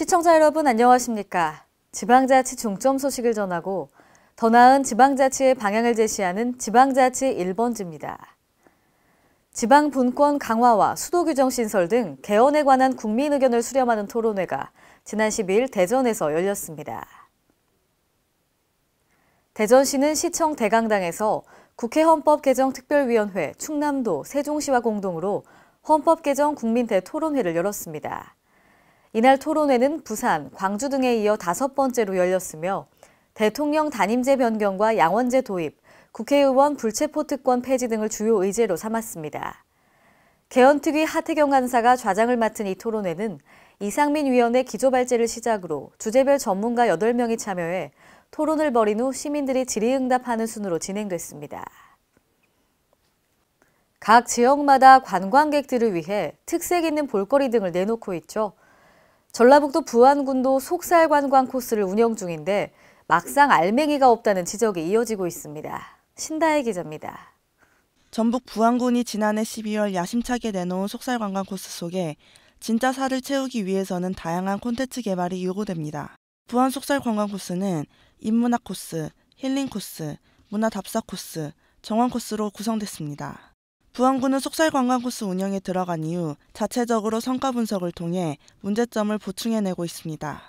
시청자 여러분 안녕하십니까. 지방자치 중점 소식을 전하고 더 나은 지방자치의 방향을 제시하는 지방자치 1번지입니다. 지방 분권 강화와 수도 규정 신설 등 개헌에 관한 국민 의견을 수렴하는 토론회가 지난 10일 대전에서 열렸습니다. 대전시는 시청 대강당에서 국회 헌법 개정 특별위원회 충남도 세종시와 공동으로 헌법 개정 국민대 토론회를 열었습니다. 이날 토론회는 부산, 광주 등에 이어 다섯 번째로 열렸으며 대통령 단임제 변경과 양원제 도입, 국회의원 불체포특권 폐지 등을 주요 의제로 삼았습니다. 개헌특위 하태경 간사가 좌장을 맡은 이 토론회는 이상민 위원의 기조발제를 시작으로 주제별 전문가 8명이 참여해 토론을 벌인 후 시민들이 질의응답하는 순으로 진행됐습니다. 각 지역마다 관광객들을 위해 특색 있는 볼거리 등을 내놓고 있죠. 전라북도 부안군도 속살관광 코스를 운영 중인데 막상 알맹이가 없다는 지적이 이어지고 있습니다. 신다혜 기자입니다. 전북 부안군이 지난해 12월 야심차게 내놓은 속살관광 코스 속에 진짜 살을 채우기 위해서는 다양한 콘텐츠 개발이 요구됩니다. 부안 속살 관광 코스는 인문학 코스, 힐링 코스, 문화 답사 코스, 정원 코스로 구성됐습니다. 부안군은 속살관광코스 운영에 들어간 이후 자체적으로 성과 분석을 통해 문제점을 보충해내고 있습니다.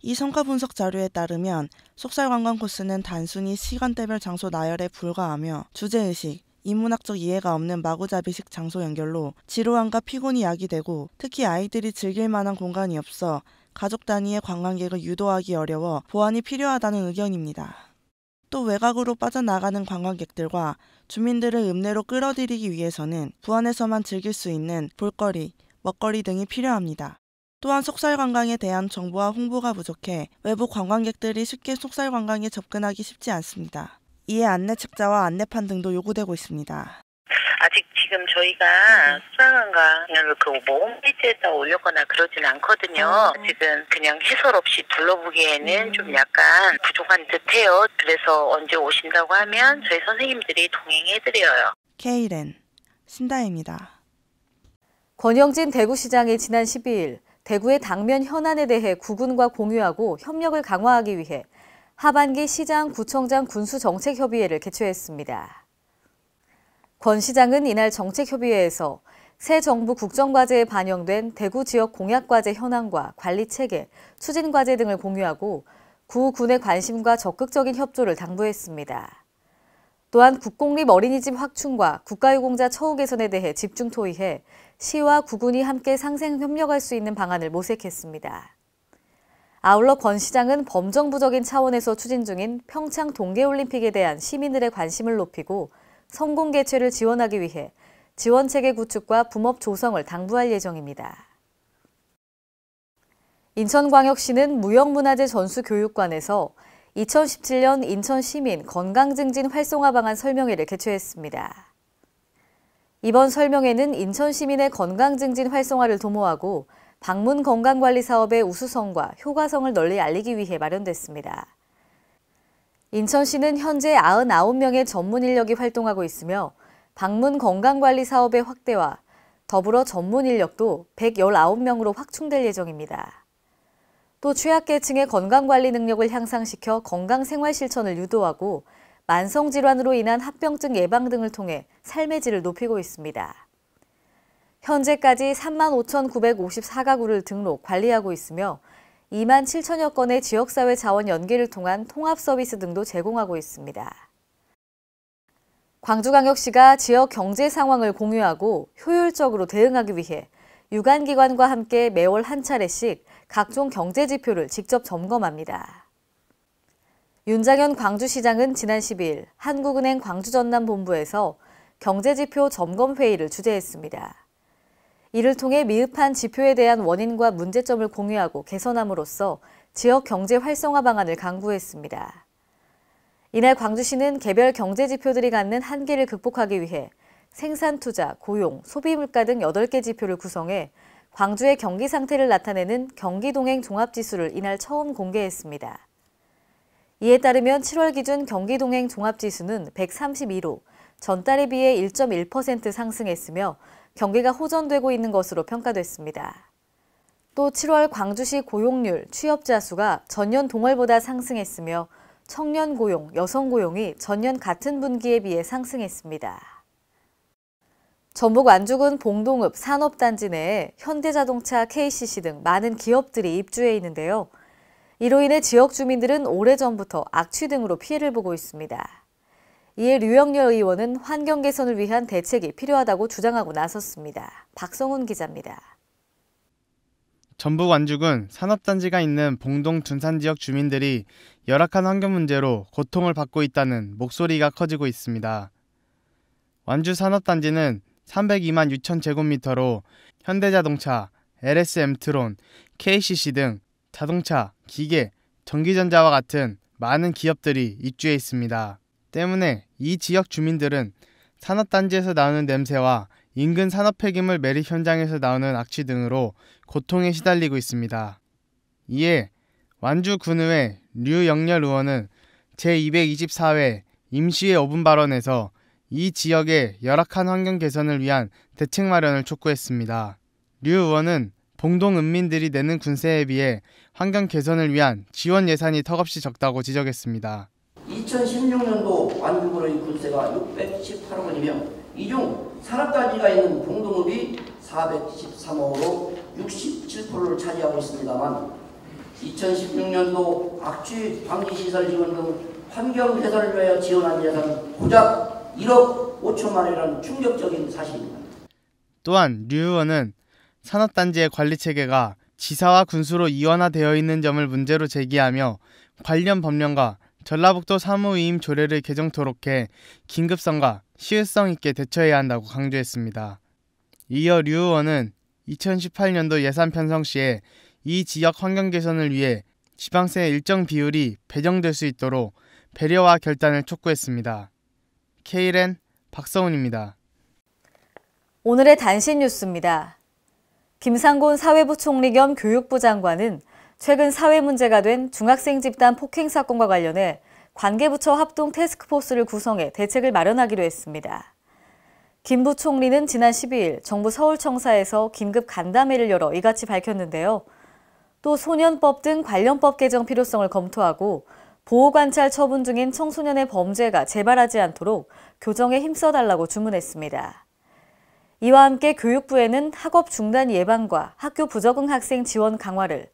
이 성과 분석 자료에 따르면 속살관광코스는 단순히 시간대별 장소 나열에 불과하며 주제의식, 인문학적 이해가 없는 마구잡이식 장소 연결로 지루함과 피곤이 야기되고 특히 아이들이 즐길 만한 공간이 없어 가족 단위의 관광객을 유도하기 어려워 보완이 필요하다는 의견입니다. 또 외곽으로 빠져나가는 관광객들과 주민들을 읍내로 끌어들이기 위해서는 부안에서만 즐길 수 있는 볼거리, 먹거리 등이 필요합니다. 또한 속살 관광에 대한 정보와 홍보가 부족해 외부 관광객들이 쉽게 속살 관광에 접근하기 쉽지 않습니다. 이에 안내 책자와 안내판 등도 요구되고 있습니다. 아직 지금 저희가 수상한가 이렇게 홈페이지에다 그 올렸거나 그러진 않거든요. 아, 네. 지금 그냥 해설 없이 둘러보기에는 음. 좀 약간 부족한 듯해요. 그래서 언제 오신다고 하면 음. 저희 선생님들이 동행해드려요. 케이렌 신다입니다. 권영진 대구시장이 지난 12일 대구의 당면 현안에 대해 구군과 공유하고 협력을 강화하기 위해 하반기 시장 구청장 군수정책협의회를 개최했습니다. 권 시장은 이날 정책협의회에서 새 정부 국정과제에 반영된 대구 지역 공약과제 현황과 관리체계, 추진과제 등을 공유하고 구 군의 관심과 적극적인 협조를 당부했습니다. 또한 국공립 어린이집 확충과 국가유공자 처우 개선에 대해 집중 토의해 시와 구군이 함께 상생 협력할 수 있는 방안을 모색했습니다. 아울러 권 시장은 범정부적인 차원에서 추진 중인 평창 동계올림픽에 대한 시민들의 관심을 높이고 성공 개최를 지원하기 위해 지원 체계 구축과 부업 조성을 당부할 예정입니다. 인천광역시는 무형문화재 전수교육관에서 2017년 인천시민 건강증진 활성화 방안 설명회를 개최했습니다. 이번 설명회는 인천시민의 건강증진 활성화를 도모하고 방문 건강관리 사업의 우수성과 효과성을 널리 알리기 위해 마련됐습니다. 인천시는 현재 99명의 전문 인력이 활동하고 있으며 방문 건강관리 사업의 확대와 더불어 전문 인력도 119명으로 확충될 예정입니다. 또 취약계층의 건강관리 능력을 향상시켜 건강생활 실천을 유도하고 만성질환으로 인한 합병증 예방 등을 통해 삶의 질을 높이고 있습니다. 현재까지 35,954가구를 등록, 관리하고 있으며 2만 7천여 건의 지역사회 자원 연계를 통한 통합 서비스 등도 제공하고 있습니다. 광주광역시가 지역 경제 상황을 공유하고 효율적으로 대응하기 위해 유관기관과 함께 매월 한 차례씩 각종 경제 지표를 직접 점검합니다. 윤장현 광주시장은 지난 1 0일 한국은행 광주전남본부에서 경제지표 점검회의를 주재했습니다. 이를 통해 미흡한 지표에 대한 원인과 문제점을 공유하고 개선함으로써 지역 경제 활성화 방안을 강구했습니다. 이날 광주시는 개별 경제 지표들이 갖는 한계를 극복하기 위해 생산 투자, 고용, 소비 물가 등 8개 지표를 구성해 광주의 경기 상태를 나타내는 경기 동행 종합 지수를 이날 처음 공개했습니다. 이에 따르면 7월 기준 경기 동행 종합 지수는 132로 전달에 비해 1.1% 상승했으며 경기가 호전되고 있는 것으로 평가됐습니다. 또 7월 광주시 고용률 취업자 수가 전년 동월보다 상승했으며 청년 고용, 여성 고용이 전년 같은 분기에 비해 상승했습니다. 전북 완주군 봉동읍 산업단지 내에 현대자동차, KCC 등 많은 기업들이 입주해 있는데요. 이로 인해 지역 주민들은 오래전부터 악취 등으로 피해를 보고 있습니다. 이에 류영렬 의원은 환경 개선을 위한 대책이 필요하다고 주장하고 나섰습니다. 박성훈 기자입니다. 전북 완주군 산업단지가 있는 봉동 둔산 지역 주민들이 열악한 환경 문제로 고통을 받고 있다는 목소리가 커지고 있습니다. 완주 산업단지는 302만 6천 제곱미터로 현대자동차, LSM 트론, KCC 등 자동차, 기계, 전기전자와 같은 많은 기업들이 입주해 있습니다. 때문에 이 지역 주민들은 산업단지에서 나오는 냄새와 인근 산업 폐기물 매립 현장에서 나오는 악취 등으로 고통에 시달리고 있습니다. 이에 완주 군의회 류영렬 의원은 제224회 임시회 5분 발언에서 이 지역의 열악한 환경 개선을 위한 대책 마련을 촉구했습니다. 류 의원은 봉동 은민들이 내는 군세에 비해 환경 개선을 위한 지원 예산이 턱없이 적다고 지적했습니다. 2016년도 완주군의 군세가 618억 원이며 이 중 산업단지가 있는 공동읍이 413억으로 67%를 차지하고 있습니다만 2016년도 악취 방지시설 지원 등 환경 개선을 위하여 지원한 예산은 고작 1억 5천만 원이라는 충격적인 사실입니다. 또한 류 의원은 산업단지의 관리체계가 지사와 군수로 이원화되어 있는 점을 문제로 제기하며 관련 법령과 전라북도 사무위임 조례를 개정토록 해 긴급성과 시의성 있게 대처해야 한다고 강조했습니다. 이어 류 의원은 2018년도 예산 편성 시에 이 지역 환경 개선을 위해 지방세 일정 비율이 배정될 수 있도록 배려와 결단을 촉구했습니다. KLN 박성훈입니다 오늘의 단신 뉴스입니다. 김상곤 사회부 총리 겸 교육부 장관은 최근 사회 문제가 된 중학생 집단 폭행 사건과 관련해 관계부처 합동 테스크포스를 구성해 대책을 마련하기로 했습니다. 김 부총리는 지난 12일 정부 서울청사에서 긴급 간담회를 열어 이같이 밝혔는데요. 또 소년법 등 관련법 개정 필요성을 검토하고 보호관찰 처분 중인 청소년의 범죄가 재발하지 않도록 교정에 힘써달라고 주문했습니다. 이와 함께 교육부에는 학업 중단 예방과 학교 부적응 학생 지원 강화를,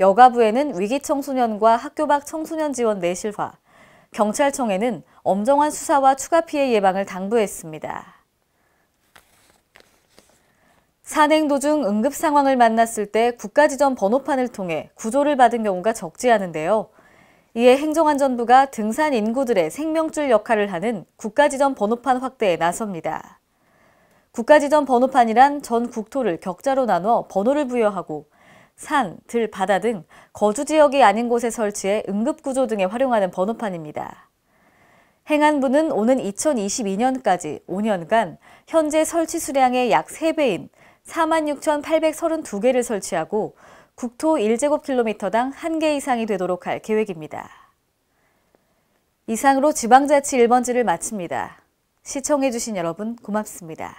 여가부에는 위기청소년과 학교 밖 청소년 지원 내실화, 경찰청에는 엄정한 수사와 추가 피해 예방을 당부했습니다. 산행 도중 응급 상황을 만났을 때 국가지점 번호판을 통해 구조를 받은 경우가 적지 않은데요. 이에 행정안전부가 등산 인구들의 생명줄 역할을 하는 국가지점 번호판 확대에 나섭니다. 국가지점 번호판이란 전 국토를 격자로 나눠 번호를 부여하고 산, 들, 바다 등 거주 지역이 아닌 곳에 설치해 응급구조 등에 활용하는 번호판입니다. 행안부는 오는 2022년까지 5년간 현재 설치 수량의 약 3배인 46,832개를 설치하고 국토 1제곱킬로미터당 1개 이상이 되도록 할 계획입니다. 이상으로 지방자치 1번지를 마칩니다. 시청해주신 여러분 고맙습니다.